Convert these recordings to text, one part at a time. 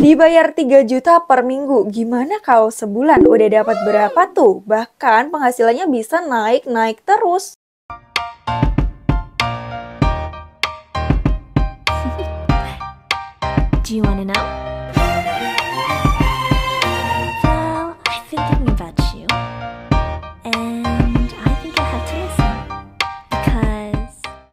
Dibayar 3 juta per minggu, gimana kalau sebulan udah dapat berapa tuh? Bahkan penghasilannya bisa naik-naik terus. Do you wanna know?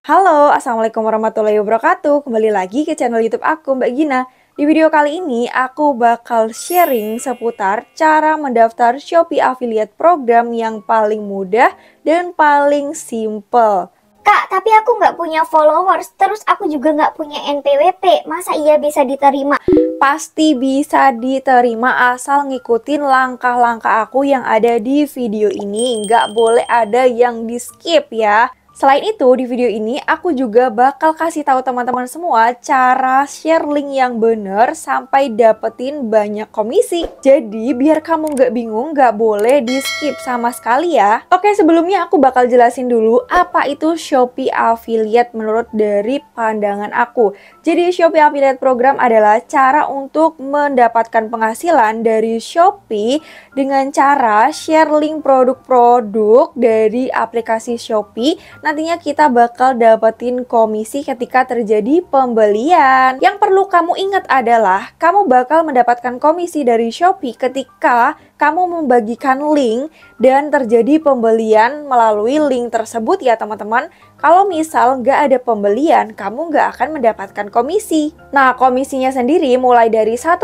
Halo, Assalamualaikum warahmatullahi wabarakatuh. Kembali lagi ke channel Youtube aku, Mbak Gina. Di video kali ini, aku bakal sharing seputar cara mendaftar Shopee Affiliate Program yang paling mudah dan paling simple. Kak, tapi aku nggak punya followers, terus aku juga nggak punya NPWP. Masa iya bisa diterima? Pasti bisa diterima asal ngikutin langkah-langkah aku yang ada di video ini. Nggak boleh ada yang di skip ya. Selain itu, di video ini aku juga bakal kasih tahu teman-teman semua cara share link yang bener sampai dapetin banyak komisi. Jadi, biar kamu nggak bingung, nggak boleh di-skip sama sekali ya. Oke, sebelumnya aku bakal jelasin dulu apa itu Shopee Affiliate menurut dari pandangan aku. Jadi, Shopee Affiliate Program adalah cara untuk mendapatkan penghasilan dari Shopee dengan cara share link produk-produk dari aplikasi Shopee nantinya kita bakal dapetin komisi ketika terjadi pembelian. Yang perlu kamu ingat adalah kamu bakal mendapatkan komisi dari Shopee ketika kamu membagikan link dan terjadi pembelian melalui link tersebut ya teman-teman. Kalau misal nggak ada pembelian, kamu nggak akan mendapatkan komisi. Nah, komisinya sendiri mulai dari 1%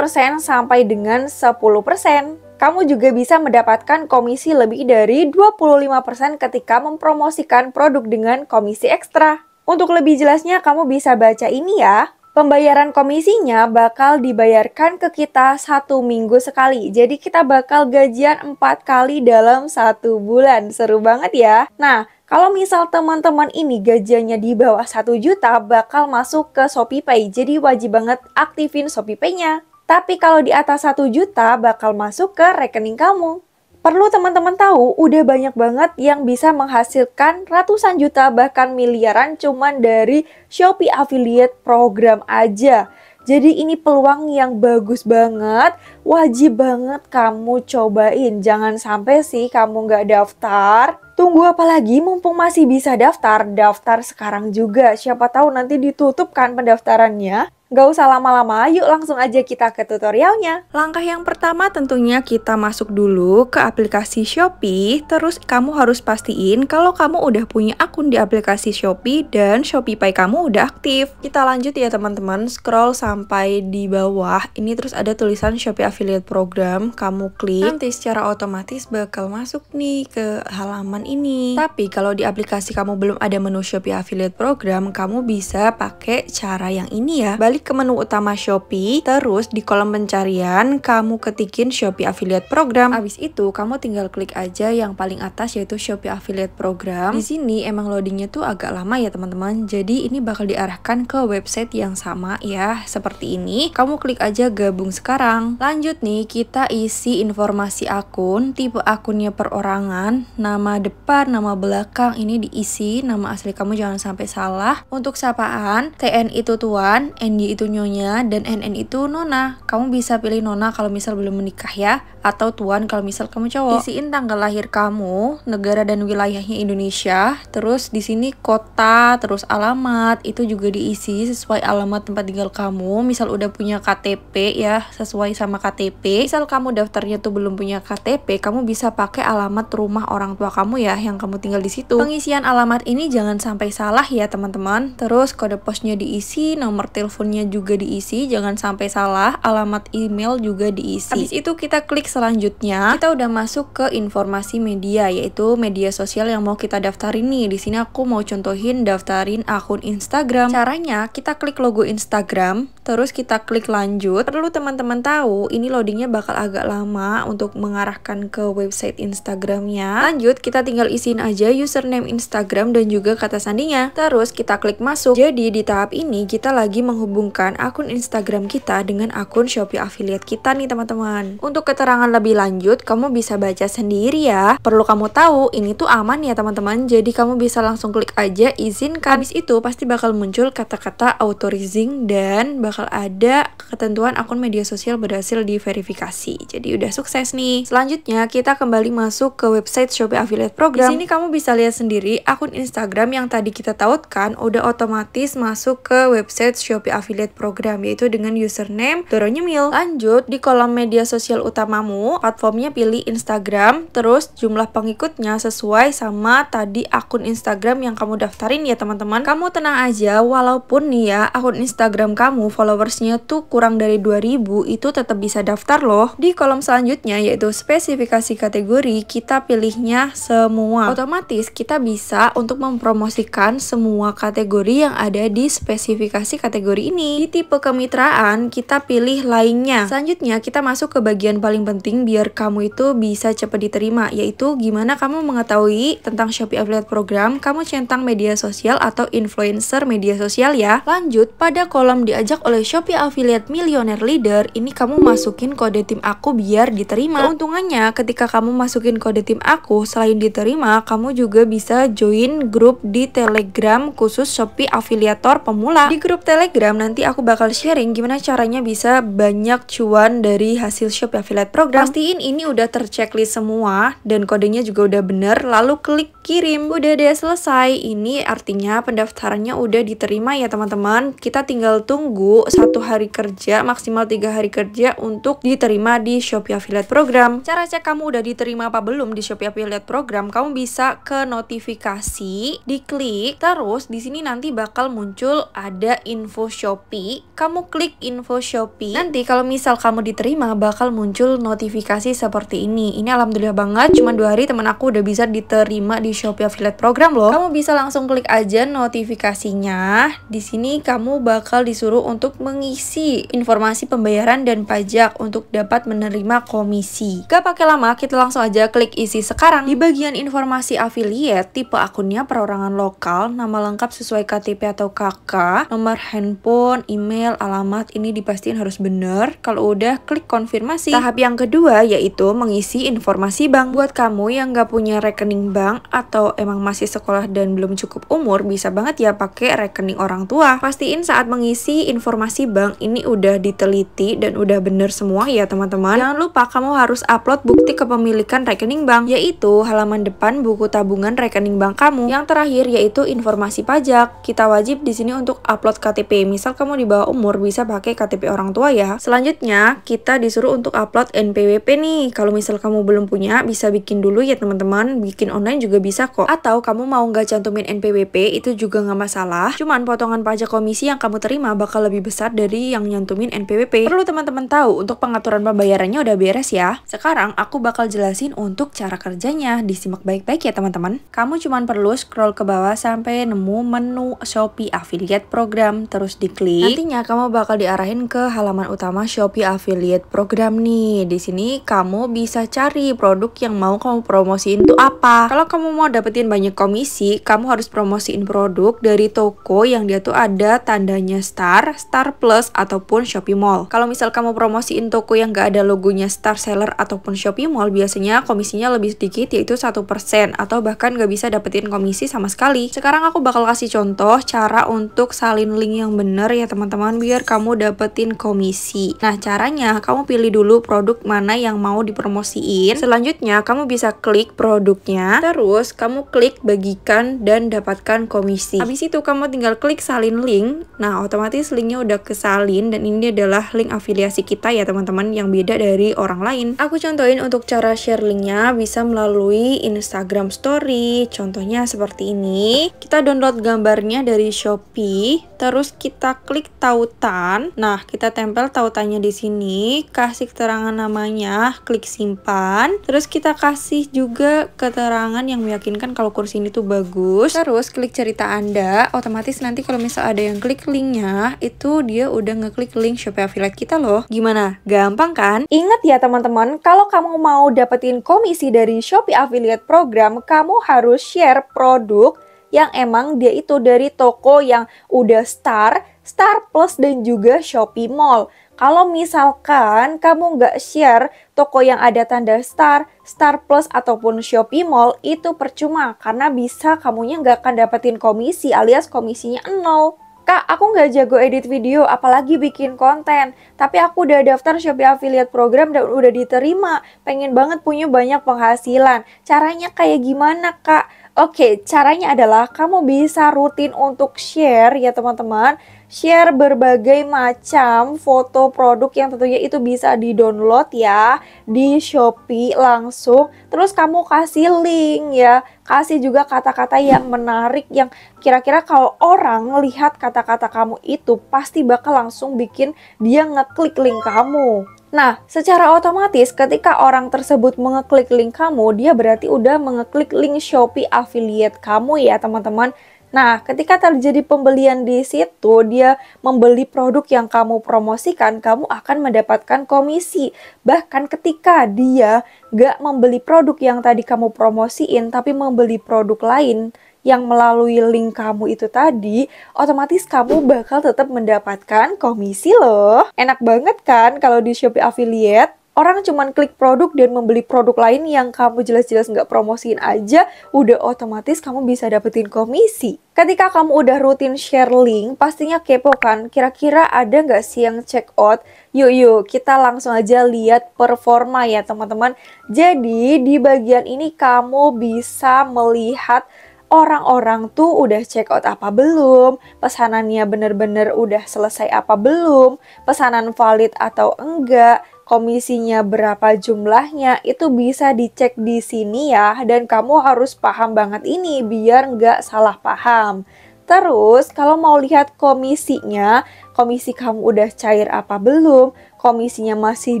sampai dengan 10% kamu juga bisa mendapatkan komisi lebih dari 25% ketika mempromosikan produk dengan komisi ekstra. Untuk lebih jelasnya, kamu bisa baca ini ya. Pembayaran komisinya bakal dibayarkan ke kita satu minggu sekali. Jadi kita bakal gajian empat kali dalam satu bulan. Seru banget ya. Nah, kalau misal teman-teman ini gajiannya di bawah satu juta bakal masuk ke ShopeePay. Jadi wajib banget aktifin ShopeePay-nya. Tapi kalau di atas 1 juta bakal masuk ke rekening kamu. Perlu teman-teman tahu, udah banyak banget yang bisa menghasilkan ratusan juta bahkan miliaran cuman dari Shopee Affiliate Program aja. Jadi ini peluang yang bagus banget, wajib banget kamu cobain. Jangan sampai sih kamu nggak daftar. Tunggu apa lagi mumpung masih bisa daftar, daftar sekarang juga. Siapa tahu nanti ditutupkan pendaftarannya. Gak usah lama-lama, yuk langsung aja kita ke tutorialnya. Langkah yang pertama tentunya kita masuk dulu ke aplikasi Shopee, terus kamu harus pastiin kalau kamu udah punya akun di aplikasi Shopee dan Shopee Pay kamu udah aktif. Kita lanjut ya teman-teman, scroll sampai di bawah, ini terus ada tulisan Shopee Affiliate Program, kamu klik, nanti secara otomatis bakal masuk nih ke halaman ini. Tapi kalau di aplikasi kamu belum ada menu Shopee Affiliate Program, kamu bisa pakai cara yang ini ya, balik klik ke menu utama Shopee, terus di kolom pencarian kamu ketikin Shopee Affiliate Program. Abis itu kamu tinggal klik aja yang paling atas yaitu Shopee Affiliate Program. Di sini emang loadingnya tuh agak lama ya teman-teman, jadi ini bakal diarahkan ke website yang sama ya seperti ini. Kamu klik aja gabung sekarang. Lanjut nih kita isi informasi akun, tipe akunnya perorangan, nama depan, nama belakang ini diisi, nama asli kamu jangan sampai salah. Untuk sapaan, TNI itu tuan, ND itu nyonya dan NN itu nona. Kamu bisa pilih nona kalau misal belum menikah ya, atau tuan kalau misal kamu cowok. Isiin tanggal lahir kamu, negara dan wilayahnya Indonesia, terus di sini kota, terus alamat, itu juga diisi sesuai alamat tempat tinggal kamu. Misal udah punya KTP ya, sesuai sama KTP. Misal kamu daftarnya tuh belum punya KTP, kamu bisa pakai alamat rumah orang tua kamu ya yang kamu tinggal di situ. Pengisian alamat ini jangan sampai salah ya, teman-teman. Terus kode posnya diisi, nomor teleponnya namanya juga diisi, jangan sampai salah, alamat email juga diisi. Habis itu kita klik selanjutnya, kita udah masuk ke informasi media yaitu media sosial yang mau kita daftarin nih. Di sini aku mau contohin daftarin akun Instagram. Caranya kita klik logo Instagram, terus kita klik lanjut. Perlu teman-teman tahu, ini loadingnya bakal agak lama untuk mengarahkan ke website Instagramnya. Lanjut, kita tinggal isiin aja username Instagram dan juga kata sandinya. Terus kita klik masuk. Jadi di tahap ini kita lagi menghubung menggabungkan akun Instagram kita dengan akun Shopee Affiliate kita nih teman-teman. Untuk keterangan lebih lanjut, kamu bisa baca sendiri ya. Perlu kamu tahu, ini tuh aman ya teman-teman, jadi kamu bisa langsung klik aja izinkan. Habis itu pasti bakal muncul kata-kata authorizing dan bakal ada ketentuan akun media sosial berhasil diverifikasi. Jadi udah sukses nih. Selanjutnya kita kembali masuk ke website Shopee Affiliate Program. Di sini kamu bisa lihat sendiri akun Instagram yang tadi kita tautkan udah otomatis masuk ke website Shopee Affiliate affiliate program yaitu dengan username Doro Mil. Lanjut di kolom media sosial utamamu, platformnya pilih Instagram, terus jumlah pengikutnya sesuai sama tadi akun Instagram yang kamu daftarin ya teman-teman. Kamu tenang aja walaupun nih ya akun Instagram kamu followersnya tuh kurang dari 2000 itu tetap bisa daftar loh. Di kolom selanjutnya yaitu spesifikasi kategori kita pilihnya semua. Otomatis kita bisa untuk mempromosikan semua kategori yang ada di spesifikasi kategori ini. Di tipe kemitraan, kita pilih lainnya. Selanjutnya, kita masuk ke bagian paling penting biar kamu itu bisa cepat diterima, yaitu gimana kamu mengetahui tentang Shopee Affiliate Program, kamu centang media sosial atau influencer media sosial ya. Lanjut, pada kolom diajak oleh Shopee Affiliate Millionaire Leader, ini kamu masukin kode tim aku biar diterima. Keuntungannya, ketika kamu masukin kode tim aku, selain diterima, kamu juga bisa join grup di Telegram khusus Shopee Affiliator Pemula. Di grup Telegram, nanti nanti aku bakal sharing gimana caranya bisa banyak cuan dari hasil shop affiliate program. Pastiin ini udah terchecklist semua dan kodenya juga udah bener, lalu klik kirim. Udah deh selesai, ini artinya pendaftarannya udah diterima ya teman-teman. Kita tinggal tunggu satu hari kerja, maksimal tiga hari kerja untuk diterima di Shopee Affiliate Program. Cara cek kamu udah diterima apa belum di Shopee Affiliate Program, kamu bisa ke notifikasi, diklik, terus di sini nanti bakal muncul ada info Shopee Shopee, kamu klik info Shopee. Nanti kalau misal kamu diterima bakal muncul notifikasi seperti ini. Ini alhamdulillah banget, cuma dua hari teman aku udah bisa diterima di Shopee Affiliate Program loh. Kamu bisa langsung klik aja notifikasinya. Di sini kamu bakal disuruh untuk mengisi informasi pembayaran dan pajak untuk dapat menerima komisi. Gak pakai lama, kita langsung aja klik isi sekarang. Di bagian informasi affiliate, tipe akunnya perorangan lokal, nama lengkap sesuai KTP atau KK, nomor handphone telepon, email, alamat ini dipastikan harus benar. Kalau udah klik konfirmasi. Tahap yang kedua yaitu mengisi informasi bank. Buat kamu yang nggak punya rekening bank atau emang masih sekolah dan belum cukup umur, bisa banget ya pakai rekening orang tua. Pastiin saat mengisi informasi bank ini udah diteliti dan udah bener semua ya teman-teman. Jangan lupa kamu harus upload bukti kepemilikan rekening bank, yaitu halaman depan buku tabungan rekening bank kamu. Yang terakhir yaitu informasi pajak. Kita wajib di sini untuk upload KTP. Misal kamu di bawah umur bisa pakai KTP orang tua ya. Selanjutnya, kita disuruh untuk upload NPWP nih. Kalau misal kamu belum punya, bisa bikin dulu ya teman-teman. Bikin online juga bisa kok. Atau kamu mau nggak cantumin NPWP, itu juga nggak masalah. Cuman potongan pajak komisi yang kamu terima bakal lebih besar dari yang nyantumin NPWP. Perlu teman-teman tahu, untuk pengaturan pembayarannya udah beres ya. Sekarang, aku bakal jelasin untuk cara kerjanya. Disimak baik-baik ya teman-teman. Kamu cuman perlu scroll ke bawah sampai nemu menu Shopee Affiliate Program, terus diklik klik. Nantinya kamu bakal diarahin ke halaman utama Shopee Affiliate Program nih. Di sini kamu bisa cari produk yang mau kamu promosiin tuh apa. Kalau kamu mau dapetin banyak komisi, kamu harus promosiin produk dari toko yang dia tuh ada tandanya star, star plus ataupun Shopee Mall. Kalau misal kamu promosiin toko yang gak ada logonya star seller ataupun Shopee Mall, biasanya komisinya lebih sedikit yaitu satu persen atau bahkan gak bisa dapetin komisi sama sekali. Sekarang aku bakal kasih contoh cara untuk salin link yang bener ya teman-teman biar kamu dapetin komisi. Nah caranya kamu pilih dulu produk mana yang mau dipromosiin. Selanjutnya kamu bisa klik produknya, terus kamu klik bagikan dan dapatkan komisi. Habis itu kamu tinggal klik salin link. Nah otomatis linknya udah kesalin dan ini adalah link afiliasi kita ya teman-teman yang beda dari orang lain. Aku contohin untuk cara share linknya bisa melalui Instagram Story. Contohnya seperti ini. Kita download gambarnya dari Shopee, terus kita klik tautan. Nah, kita tempel tautannya di sini, kasih keterangan namanya, klik simpan. Terus kita kasih juga keterangan yang meyakinkan kalau kursi ini tuh bagus. Terus klik cerita Anda, otomatis nanti kalau misal ada yang klik linknya, itu dia udah ngeklik link Shopee Affiliate kita loh. Gimana? Gampang kan? Ingat ya teman-teman, kalau kamu mau dapetin komisi dari Shopee Affiliate Program, kamu harus share produk yang emang dia itu dari toko yang udah star Star Plus dan juga Shopee Mall. Kalau misalkan kamu nggak share toko yang ada tanda Star, Star Plus ataupun Shopee Mall itu percuma karena bisa kamunya nggak akan dapetin komisi alias komisinya nol. Kak, aku nggak jago edit video, apalagi bikin konten. Tapi aku udah daftar Shopee Affiliate Program dan udah diterima. Pengen banget punya banyak penghasilan. Caranya kayak gimana, Kak? Oke, caranya adalah kamu bisa rutin untuk share ya teman-teman share berbagai macam foto produk yang tentunya itu bisa di-download ya di Shopee langsung. Terus kamu kasih link ya, kasih juga kata-kata yang menarik yang kira-kira kalau orang lihat kata-kata kamu itu pasti bakal langsung bikin dia ngeklik link kamu. Nah, secara otomatis ketika orang tersebut mengeklik link kamu, dia berarti udah mengeklik link Shopee affiliate kamu ya, teman-teman. Nah, ketika terjadi pembelian di situ, dia membeli produk yang kamu promosikan, kamu akan mendapatkan komisi. Bahkan ketika dia gak membeli produk yang tadi kamu promosiin, tapi membeli produk lain yang melalui link kamu itu tadi, otomatis kamu bakal tetap mendapatkan komisi loh. Enak banget kan kalau di Shopee Affiliate? orang cuma klik produk dan membeli produk lain yang kamu jelas-jelas nggak promosiin aja, udah otomatis kamu bisa dapetin komisi. Ketika kamu udah rutin share link, pastinya kepo kan, kira-kira ada nggak sih yang check out? Yuk yuk, kita langsung aja lihat performa ya teman-teman. Jadi di bagian ini kamu bisa melihat orang-orang tuh udah check out apa belum, pesanannya bener-bener udah selesai apa belum, pesanan valid atau enggak, komisinya berapa jumlahnya, itu bisa dicek di sini ya, dan kamu harus paham banget ini biar enggak salah paham. Terus, kalau mau lihat komisinya, komisi kamu udah cair apa belum, komisinya masih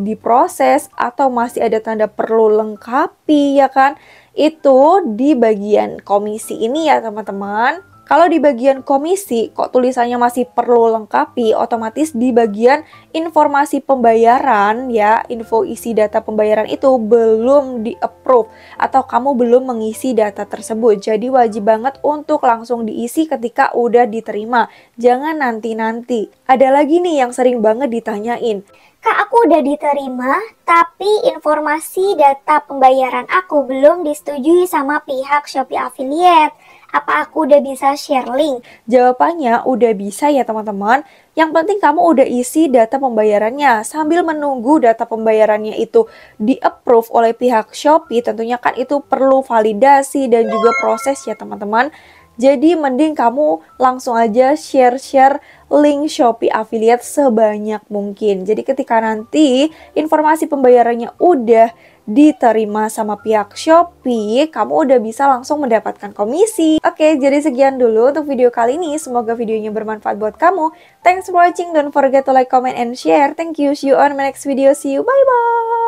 diproses atau masih ada tanda perlu lengkapi, ya kan? itu di bagian komisi ini ya teman-teman. Kalau di bagian komisi kok tulisannya masih perlu lengkapi, otomatis di bagian informasi pembayaran ya, info isi data pembayaran itu belum di-approve atau kamu belum mengisi data tersebut. Jadi wajib banget untuk langsung diisi ketika udah diterima. Jangan nanti-nanti. Ada lagi nih yang sering banget ditanyain. Kak, aku udah diterima, tapi informasi data pembayaran aku belum disetujui sama pihak Shopee Affiliate. Apa aku udah bisa share link? Jawabannya udah bisa ya teman-teman. Yang penting kamu udah isi data pembayarannya sambil menunggu data pembayarannya itu di-approve oleh pihak Shopee. Tentunya kan itu perlu validasi dan juga proses ya teman-teman. Jadi mending kamu langsung aja share-share link Shopee affiliate sebanyak mungkin. Jadi ketika nanti informasi pembayarannya udah diterima sama pihak Shopee, kamu udah bisa langsung mendapatkan komisi. Oke, jadi sekian dulu untuk video kali ini. Semoga videonya bermanfaat buat kamu. Thanks for watching. Don't forget to like, comment, and share. Thank you. See you on my next video. See you. Bye-bye.